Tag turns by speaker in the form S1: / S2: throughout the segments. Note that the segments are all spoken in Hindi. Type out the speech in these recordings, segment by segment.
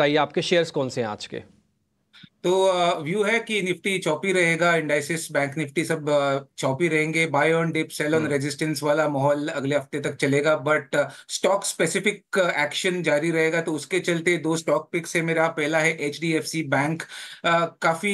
S1: बताइए आपके शेयर्स कौन से हैं आज के
S2: तो व्यू है कि निफ्टी चौपी रहेगा इंडाइसिस बैंक निफ्टी सब चौपी रहेंगे buy on dip sell on resistance वाला माहौल अगले हफ्ते तक चलेगा बट स्टॉक स्पेसिफिक एक्शन जारी रहेगा तो उसके चलते दो स्टॉक पिक है मेरा पहला है एच बैंक काफी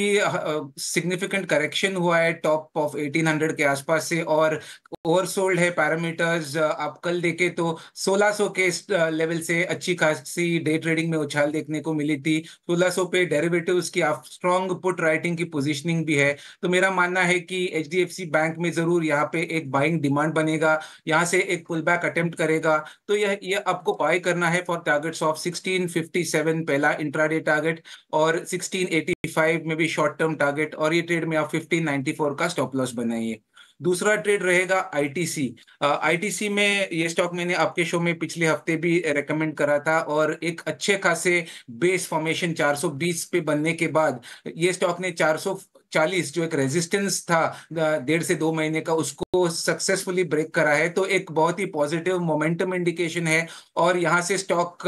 S2: सिग्निफिकेंट करेक्शन हुआ है टॉप ऑफ एटीन हंड्रेड के आसपास से और ओवरसोल्ड है पैरामीटर्स आप कल देखे तो 1600 के लेवल से अच्छी खासी डे ट्रेडिंग में उछाल देखने को मिली थी 1600 पे डेरिवेटिव्स उसकी स्ट्रॉन्ग पुट राइटिंग की पोजिशनिंग भी है तो मेरा मानना है कि एच बैंक में जरूर यहाँ पे एक बाइंग डिमांड बनेगा यहाँ से एक पुल बैक अटेम्प्ट करेगा तो यह ये आपको बाय करना है for targets of sixteen fifty seven पहला इंट्राडे टारगेट और सिक्सटीन एटी फाइव में भी शॉर्ट टर्म टारगेट और ये ट्रेड में आप फिफ्टीन नाइनटी फोर का स्टॉप लॉस बनाइए दूसरा ट्रेड रहेगा आईटीसी आईटीसी में ये स्टॉक मैंने आपके शो में पिछले हफ्ते भी रेकमेंड करा था और एक अच्छे खासे बेस फॉर्मेशन 420 पे बनने के बाद ये स्टॉक ने 400 चालीस जो एक रेजिस्टेंस था डेढ़ से दो महीने का उसको सक्सेसफुली ब्रेक करा है तो एक बहुत ही पॉजिटिव मोमेंटम इंडिकेशन है और यहाँ से स्टॉक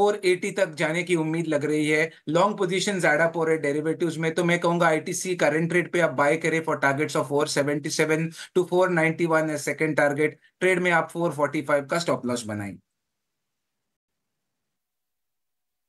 S2: 480 तक जाने की उम्मीद लग रही है लॉन्ग पोजिशन ज्यादा पो रहे डेरिवेटिव में तो मैं कहूंगा आईटीसी करेंट रेट पे आप बाय करें for targets of 477 to 491 as second target trade में आप 445 का स्टॉप लॉस बनाएं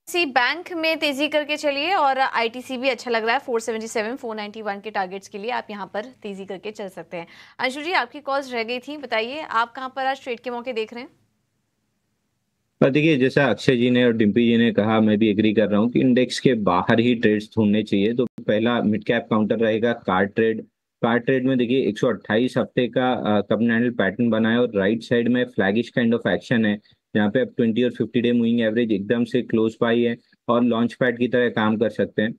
S3: सी बैंक में तेजी करके चलिए और आईटीसी भी अच्छा लग रहा है 477, 491 के टारगेट्स के लिए आप यहाँ पर तेजी करके चल सकते हैं अंशु जी आपकी कॉल्स रह गई थी बताइए आप कहाँ पर आज ट्रेड के मौके देख रहे हैं देखिए जैसा अक्षय जी ने और डिम्पी जी ने कहा मैं भी एग्री कर रहा हूँ कि इंडेक्स के बाहर ही ट्रेड्स ढूंढने चाहिए तो पहला मिड कैप काउंटर रहेगा कार ट्रेड कार ट्रेड में देखिए 128 हफ्ते का कप पैटर्न बना है और राइट साइड में फ्लैगिश काइंड ऑफ एक्शन है यहाँ पे आप ट्वेंटी और फिफ्टी डे मूविंग एवरेज एकदम से क्लोज पाई है और लॉन्च पैड की तरह काम कर सकते हैं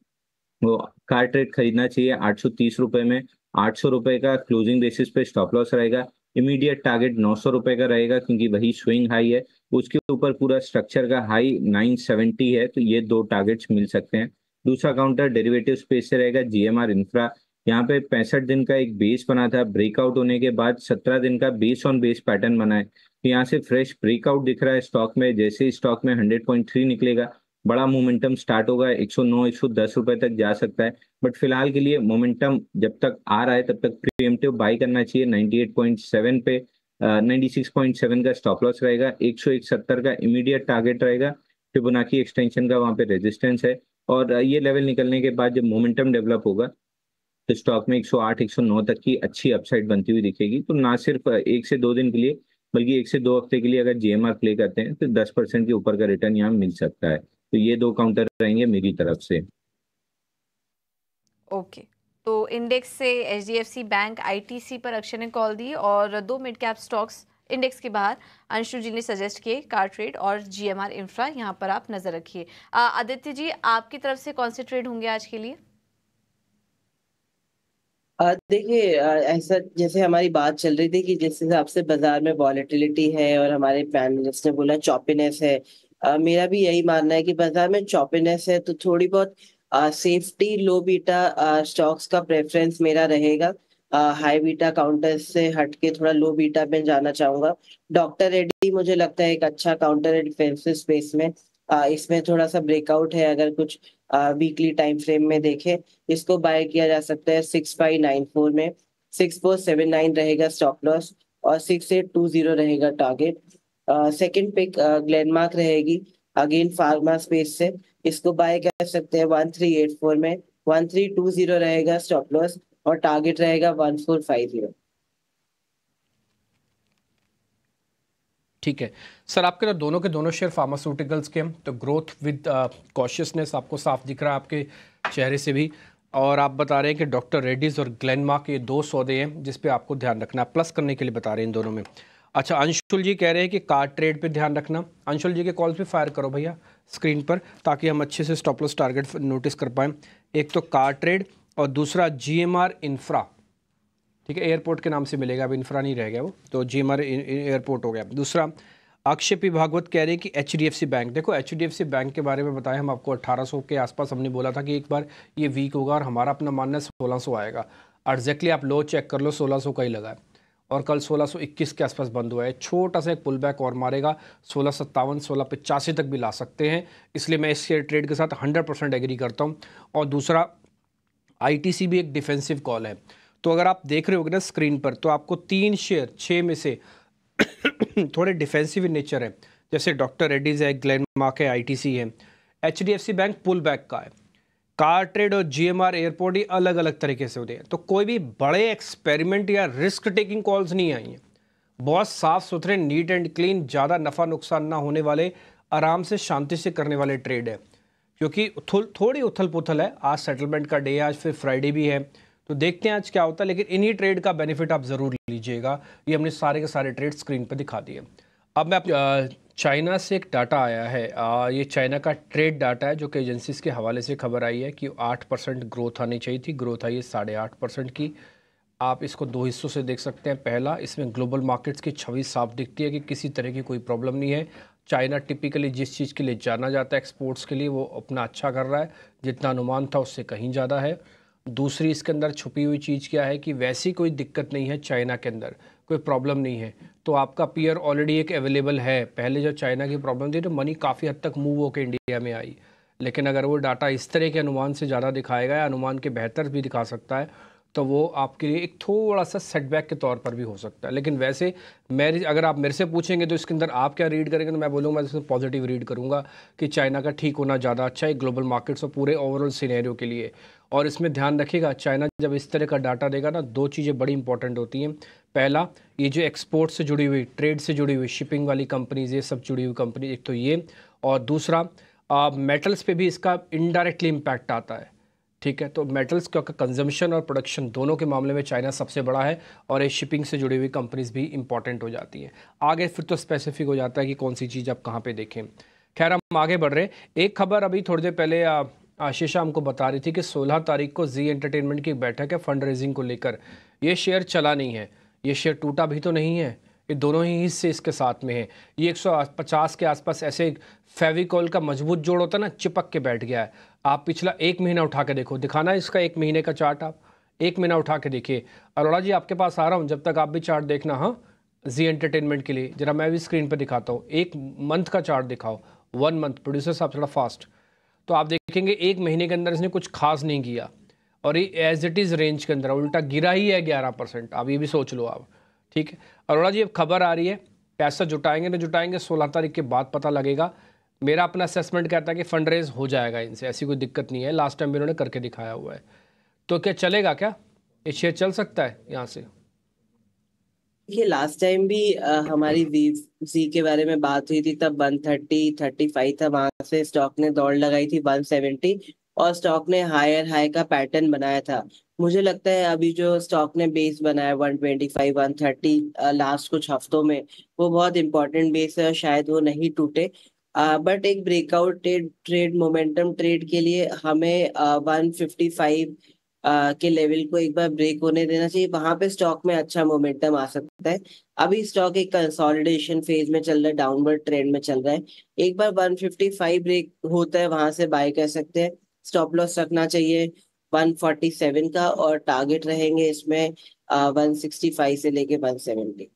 S3: वो कार ट्रेड खरीदना चाहिए आठ सौ तीस में आठ सौ का क्लोजिंग बेसिस पे स्टॉप लॉस रहेगा इमीडिएट टारगेट नौ सौ का रहेगा क्योंकि वही स्विंग हाई है उसके ऊपर पूरा स्ट्रक्चर का हाई नाइन सेवेंटी है तो ये दो टारगेट्स मिल सकते हैं दूसरा काउंटर डेरिवेटिव स्पेस से रहेगा जीएमआर इंफ्रा यहाँ पे पैंसठ दिन का एक बेस बना था ब्रेकआउट होने के बाद सत्रह दिन का बेस ऑन बेस पैटर्न बना है तो यहाँ से फ्रेश ब्रेकआउट दिख रहा है स्टॉक में जैसे ही स्टॉक में हंड्रेड पॉइंट थ्री निकलेगा बड़ा मोमेंटम स्टार्ट होगा 109 110 रुपए तक जा सकता है बट फिलहाल के लिए मोमेंटम जब तक आ रहा है तब तक प्रीएमटिव बाई करना चाहिए 98.7 पे नाइनटी सिक्स पॉइंट सेवन का स्टॉप लॉस रहेगा एक सौ एक सत्तर का इमीडिएट टारगेट रहेगा फिबोनाची एक्सटेंशन का वहाँ पे रेजिस्टेंस है और ये लेवल निकलने के बाद जब मोमेंटम डेवलप होगा तो स्टॉक में 108 109 तक की अच्छी अपसाइड बनती हुई दिखेगी तो ना सिर्फ एक से दो दिन के लिए बल्कि एक से दो हफ्ते के लिए अगर जीएमआर प्ले करते हैं तो 10 परसेंट के ऊपर का रिटर्न यहाँ मिल सकता है तो ये दो काउंटर रहेंगे मेरी तरफ से ओके okay. तो इंडेक्स से एच बैंक आईटीसी पर अक्षय ने कॉल दी और दो मिड कैप स्टॉक्स इंडेक्स के बाहर अंशु जी ने सजेस्ट किए कार ट्रेड और जीएमआर इंफ्रा यहाँ पर आप नजर रखिए आदित्य जी आपकी तरफ से कौन से ट्रेड होंगे आज के लिए
S4: देखिए ऐसा जैसे हमारी बात चल रही थी कि जिस हिसाब से बाजार में वॉलिटिलिटी है और हमारे पैनलिस्ट ने बोला चॉपिनेस है आ, मेरा भी यही मानना है कि बाजार में चॉपिनेस है तो थोड़ी बहुत आ, सेफ्टी लो बीटा स्टॉक्स का प्रेफरेंस मेरा रहेगा हाई बीटा काउंटर से हटके थोड़ा लो बीटा में जाना चाहूंगा डॉक्टर रेड्डी मुझे लगता है एक अच्छा काउंटर डिफेंसिव स्पेस में आ, इसमें थोड़ा सा ब्रेकआउट है अगर कुछ वीकली टाइम फ्रेम में देखें इसको बाय किया जा सकता है सिक्स फाइव नाइन फोर में सिक्स फोर सेवन नाइन रहेगा स्टॉप लॉस और सिक्स एट टू जीरो रहेगा टारगेट सेकेंड पिक ग्लैंडमार्क रहेगी अगेन फार्मा स्पेस से इसको बाय कर सकते हैं वन थ्री एट फोर में वन थ्री टू जीरो रहेगा स्टॉप लॉस और टारगेट रहेगा वन फोर फाइव जीरो
S1: ठीक है सर आपके तो दोनों के दोनों शेयर फार्मास्यूटिकल्स के हैं तो ग्रोथ विद कॉशियसनेस आपको साफ दिख रहा है आपके चेहरे से भी और आप बता रहे हैं कि डॉक्टर रेड्डीज़ और ग्लेनमार्क ये दो सौदे हैं जिस पे आपको ध्यान रखना है प्लस करने के लिए बता रहे हैं इन दोनों में अच्छा अंशुल जी कह रहे हैं कि कार ट्रेड पे ध्यान रखना अंशुल जी के कॉल्स भी फायर करो भैया स्क्रीन पर ताकि हम अच्छे से स्टॉपलस टारगेट नोटिस कर पाएँ एक तो कार ट्रेड और दूसरा जी एम आर इंफ्रा ठीक है एयरपोर्ट के नाम से मिलेगा अब इंफ्रा नहीं रह गया वो तो जी एयरपोर्ट हो गया दूसरा अक्षय पी भागवत कह रहे हैं कि एच बैंक देखो एच बैंक के बारे में बताएं हम आपको 1800 के आसपास हमने बोला था कि एक बार ये वीक होगा और हमारा अपना मानना 1600 आएगा एग्जैक्टली आप लो चेक कर लो 1600 का ही लगा है और कल 1621 के आसपास बंद हुआ है छोटा सा एक पुल बैक और मारेगा सोलह सत्तावन सोलह पचासी तक भी ला सकते हैं इसलिए मैं इस शेयर ट्रेड के साथ हंड्रेड परसेंट एग्री करता हूँ और दूसरा आई भी एक डिफेंसिव कॉल है तो अगर आप देख रहे होगे ना स्क्रीन पर तो आपको तीन शेयर छः में से थोड़े डिफेंसिव नेचर है जैसे डॉक्टर रेड्डीज है ग्लैन मार्क है आईटीसी है एचडीएफसी बैंक पुल बैक का है कार ट्रेड और जीएमआर एयरपोर्ट ही अलग अलग तरीके से होते हैं तो कोई भी बड़े एक्सपेरिमेंट या रिस्क टेकिंग कॉल्स नहीं आई हैं बहुत साफ सुथरे नीट एंड क्लीन ज़्यादा नफ़ा नुकसान ना होने वाले आराम से शांति से करने वाले ट्रेड है क्योंकि थोड़ी उथल पुथल है आज सेटलमेंट का डे है आज फिर फ्राइडे भी है तो देखते हैं आज क्या होता है लेकिन इन्हीं ट्रेड का बेनिफिट आप ज़रूर लीजिएगा ये हमने सारे के सारे ट्रेड स्क्रीन पर दिखा दिए अब मैं आप चाइना से एक डाटा आया है आ, ये चाइना का ट्रेड डाटा है जो कि एजेंसीज के हवाले से खबर आई है कि आठ परसेंट ग्रोथ आनी चाहिए थी ग्रोथ आई है साढ़े आठ परसेंट की आप इसको दो हिस्सों से देख सकते हैं पहला इसमें ग्लोबल मार्केट्स की छवि साफ दिखती है कि किसी तरह की कोई प्रॉब्लम नहीं है चाइना टिपिकली जिस चीज़ के लिए जाना जाता है एक्सपोर्ट्स के लिए वो अपना अच्छा कर रहा है जितना अनुमान था उससे कहीं ज़्यादा है दूसरी इसके अंदर छुपी हुई चीज़ क्या है कि वैसी कोई दिक्कत नहीं है चाइना के अंदर कोई प्रॉब्लम नहीं है तो आपका पीयर ऑलरेडी एक अवेलेबल है पहले जब चाइना की प्रॉब्लम थी तो मनी काफ़ी हद तक मूव होकर इंडिया में आई लेकिन अगर वो डाटा इस तरह के अनुमान से ज़्यादा दिखाएगा या अनुमान के बेहतर भी दिखा सकता है तो वो आपके लिए एक थोड़ा सा सेटबैक के तौर पर भी हो सकता है लेकिन वैसे मेरे अगर आप मेरे से पूछेंगे तो इसके अंदर आप क्या रीड करेंगे तो मैं बोलूँगा मैं इसमें पॉजिटिव रीड करूँगा कि चाइना का ठीक होना ज़्यादा अच्छा है ग्लोबल मार्केट्स और पूरे ओवरऑल सीनेरियो के लिए और इसमें ध्यान रखिएगा चाइना जब इस तरह का डाटा देगा ना दो चीज़ें बड़ी इंपॉर्टेंट होती हैं पहला ये जो एक्सपोर्ट से जुड़ी हुई ट्रेड से जुड़ी हुई शिपिंग वाली कंपनीज ये सब जुड़ी हुई कंपनी एक तो ये और दूसरा आ, मेटल्स पे भी इसका इनडायरेक्टली इम्पैक्ट आता है ठीक है तो मेटल्स का कंजम्पशन और प्रोडक्शन दोनों के मामले में चाइना सबसे बड़ा है और ये शिपिंग से जुड़ी हुई कंपनीज भी इंपॉर्टेंट हो जाती हैं आगे फिर तो स्पेसिफिक हो जाता है कि कौन सी चीज़ आप कहाँ पर देखें खैर हम आगे बढ़ रहे हैं एक खबर अभी थोड़ी देर पहले आशीषा हमको बता रही थी कि 16 तारीख को जी एंटरटेनमेंट की बैठक है फंड रेजिंग को लेकर ये शेयर चला नहीं है ये शेयर टूटा भी तो नहीं है ये दोनों ही हिस्से इसके साथ में है ये 150 के आसपास ऐसे फेविकॉल का मजबूत जोड़ होता ना चिपक के बैठ गया है आप पिछला एक महीना उठा के देखो दिखाना इसका एक महीने का चार्ट आप एक महीना उठा के देखिए अरोड़ा जी आपके पास आ रहा हूँ जब तक आप भी चार्ट देखना हाँ जी एंटरटेनमेंट के लिए जरा मैं भी स्क्रीन पर दिखाता हूँ एक मंथ का चार्ट दिखाओ वन मंथ प्रोड्यूसर साहब थोड़ा फास्ट तो आप देखेंगे एक महीने के अंदर इसने कुछ खास नहीं किया और ये एज इट इज़ रेंज के अंदर उल्टा गिरा ही है ग्यारह परसेंट आप ये भी सोच लो आप ठीक है अरोड़ा जी अब खबर आ रही है पैसा जुटाएंगे ना जुटाएंगे सोलह तारीख के बाद पता लगेगा मेरा अपना असेसमेंट कहता है कि फंड रेज हो जाएगा इनसे ऐसी कोई दिक्कत नहीं है लास्ट टाइम भी उन्होंने करके दिखाया हुआ है तो क्या चलेगा क्या ये शेयर चल सकता है यहाँ से
S4: देखिए लास्ट टाइम भी आ, हमारी जी जी के बारे में बात हुई थी तब वन थर्टी थर्टी फाइव था वहां से स्टॉक ने दौड़ लगाई थी वन सेवेंटी और स्टॉक ने हायर हाई का पैटर्न बनाया था मुझे लगता है अभी जो स्टॉक ने बेस बनाया one twenty five one thirty last कुछ हफ्तों में वो बहुत इंपॉर्टेंट बेस है शायद वो नहीं टूटे बट एक breakout trade trade momentum trade के लिए हमें वन फिफ्टी फाइव के लेवल को एक बार ब्रेक होने देना चाहिए वहां पे स्टॉक में अच्छा मोमेंटम आ सकता है अभी स्टॉक एक कंसोलिडेशन फेज में चल रहा है डाउनवर्ड ट्रेंड में चल रहा है एक बार 155 ब्रेक होता है वहां से बाय कर सकते हैं स्टॉप लॉस रखना चाहिए 147 का और टारगेट रहेंगे इसमें आ, 165 से लेके 170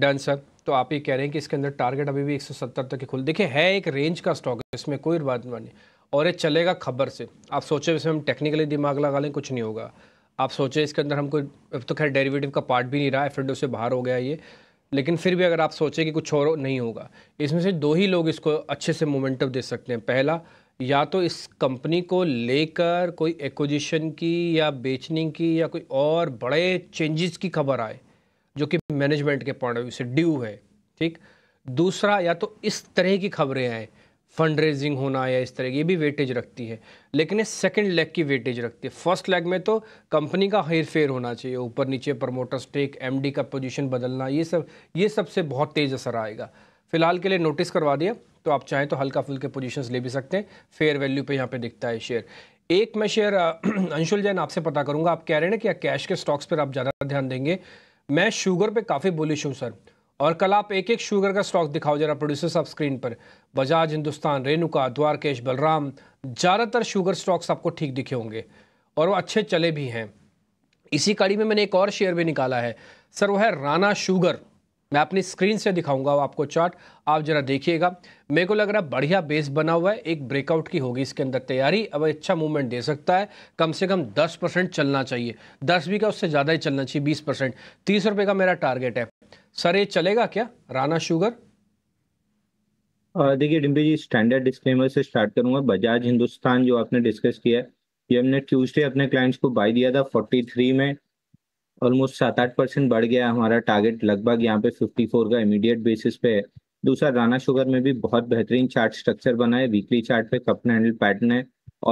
S1: डन सर तो आप ये कह रहे हैं कि इसके अंदर टारगेट अभी भी 170 तक खुल देखिए है एक रेंज का स्टॉक इसमें कोई बात नहीं और ये चलेगा खबर से आप सोचे इसमें हम टेक्निकली दिमाग लगा लें कुछ नहीं होगा आप सोचे इसके अंदर हमको अब तो खैर डेरिवेटिव का पार्ट भी नहीं रहा एफ से बाहर हो गया ये लेकिन फिर भी अगर आप सोचें कि कुछ और नहीं होगा इसमें से दो ही लोग इसको अच्छे से मोमेंटम दे सकते हैं पहला या तो इस कंपनी को लेकर कोई एक्विजिशन की या बेचने की या कोई और बड़े चेंजेस की खबर आए जो कि मैनेजमेंट के पॉइंट ऑफ व्यू से ड्यू है ठीक दूसरा या तो इस तरह की खबरें आएँ फंड रेजिंग होना या इस तरह की ये भी वेटेज रखती है लेकिन ये सेकेंड लेग की वेटेज रखती है फर्स्ट लेग में तो कंपनी का हेर फेर होना चाहिए ऊपर नीचे प्रमोटर स्टेक एमडी का पोजीशन बदलना ये सब ये सब से बहुत तेज़ असर आएगा फिलहाल के लिए नोटिस करवा दिया तो आप चाहें तो हल्का फुल्के पोजिशन ले भी सकते हैं फेयर वैल्यू पर यहाँ पे दिखता है शेयर एक मैं शेयर अंशुल जैन आपसे पता करूंगा आप कह रहे हैं ना कि कैश के स्टॉक्स पर आप ज़्यादा ध्यान देंगे मैं शुगर पे काफ़ी बुलिश हूँ सर और कल आप एक एक शुगर का स्टॉक दिखाओ जरा प्रोड्यूसर साहब स्क्रीन पर बजाज हिंदुस्तान रेणुका द्वारकेश बलराम ज़्यादातर शुगर स्टॉक्स आपको ठीक दिखे होंगे और वो अच्छे चले भी हैं इसी कड़ी में मैंने एक और शेयर भी निकाला है सर वो है राना शुगर मैं अपनी स्क्रीन से दिखाऊंगा आपको चार्ट आप जरा देखिएगा मेरे को लग रहा है बढ़िया बेस बना हुआ है एक ब्रेकआउट की होगी इसके अंदर तैयारी अब अच्छा मूवमेंट दे सकता है कम से कम 10 परसेंट चलना चाहिए 10 भी का उससे ज़्यादा ही चलना चाहिए 20 परसेंट तीस रुपये का मेरा टारगेट है सर ये चलेगा क्या राना शुगर
S3: देखिए डिम्पी जी स्टैंडर्ड डिस्क्लेमर से स्टार्ट करूंगा बजाज हिंदुस्तान जो आपने डिस्कस किया है ये हमने ट्यूसडे अपने क्लाइंट्स को बाई दिया था 43 में ऑलमोस्ट सात आठ परसेंट बढ़ गया हमारा टारगेट लगभग यहाँ पे 54 का इमीडिएट बेसिस पे है दूसरा राना शुगर में भी बहुत बेहतरीन चार्ट स्ट्रक्चर बना है वीकली चार्ट पे कपन हैंडल पैटर्न है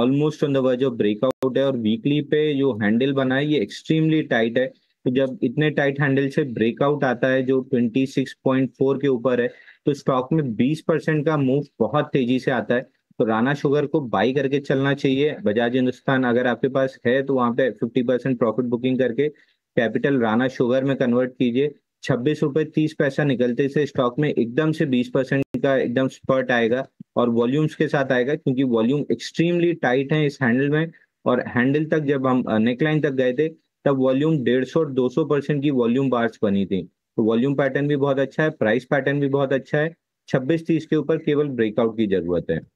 S3: almost on the verge of breakout है और वीकली पे जो हैंडल बना है ये एक्सट्रीमली टाइट है तो जब इतने टाइट हैंडल से ब्रेकआउट आता है जो 26.4 के ऊपर है तो स्टॉक में 20 परसेंट का मूव बहुत तेजी से आता है तो राना शुगर को बाई करके चलना चाहिए बजाज हिंदुस्तान अगर आपके पास है तो वहां पे 50 परसेंट प्रॉफिट बुकिंग करके कैपिटल राना शुगर में कन्वर्ट कीजिए छब्बीस रुपए तीस पैसा निकलते से स्टॉक में एकदम से बीस परसेंट का एकदम स्पर्ट आएगा और वॉल्यूम्स के साथ आएगा क्योंकि वॉल्यूम एक्सट्रीमली टाइट है इस हैंडल में और हैंडल तक जब हम नेकलाइन तक गए थे तब वॉल्यूम डेढ़ सौ दो सौ परसेंट की वॉल्यूम बार्स बनी थी तो वॉल्यूम पैटर्न भी बहुत अच्छा है प्राइस पैटर्न भी बहुत अच्छा है छब्बीस तीस के ऊपर केवल ब्रेकआउट की जरूरत है